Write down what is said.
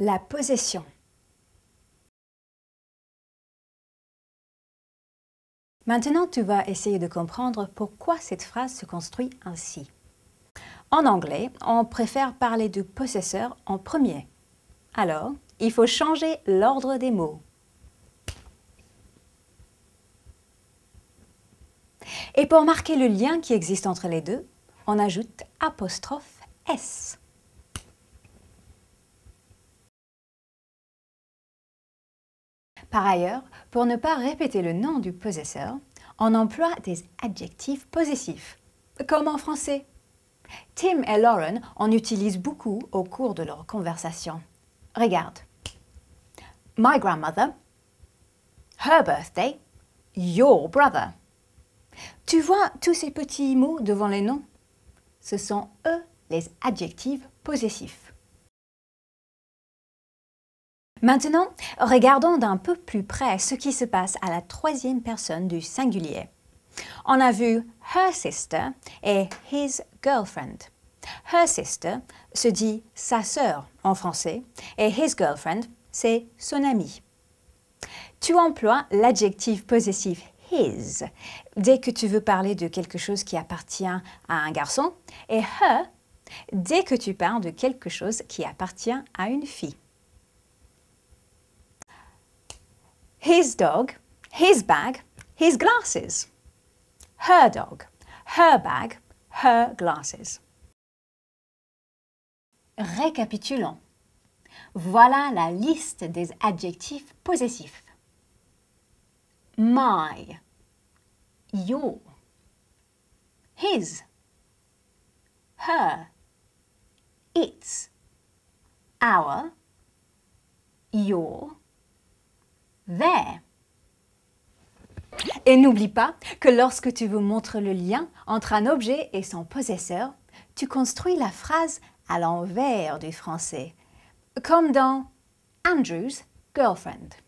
La possession. Maintenant, tu vas essayer de comprendre pourquoi cette phrase se construit ainsi. En anglais, on préfère parler du possesseur en premier. Alors, il faut changer l'ordre des mots. Et pour marquer le lien qui existe entre les deux, on ajoute apostrophe S. Par ailleurs, pour ne pas répéter le nom du possesseur, on emploie des adjectifs possessifs, comme en français. Tim et Lauren en utilisent beaucoup au cours de leur conversation. Regarde. My grandmother, her birthday, your brother. Tu vois tous ces petits mots devant les noms Ce sont eux les adjectifs possessifs. Maintenant, regardons d'un peu plus près ce qui se passe à la troisième personne du singulier. On a vu her sister et his girlfriend. Her sister se dit sa sœur en français et his girlfriend, c'est son amie. Tu emploies l'adjectif possessif his dès que tu veux parler de quelque chose qui appartient à un garçon et her dès que tu parles de quelque chose qui appartient à une fille. his dog, his bag, his glasses. Her dog, her bag, her glasses. Récapitulons. Voilà la liste des adjectifs possessifs. My, your, his, her, its, our, your, et n'oublie pas que lorsque tu veux montrer le lien entre un objet et son possesseur, tu construis la phrase à l'envers du français, comme dans Andrew's girlfriend.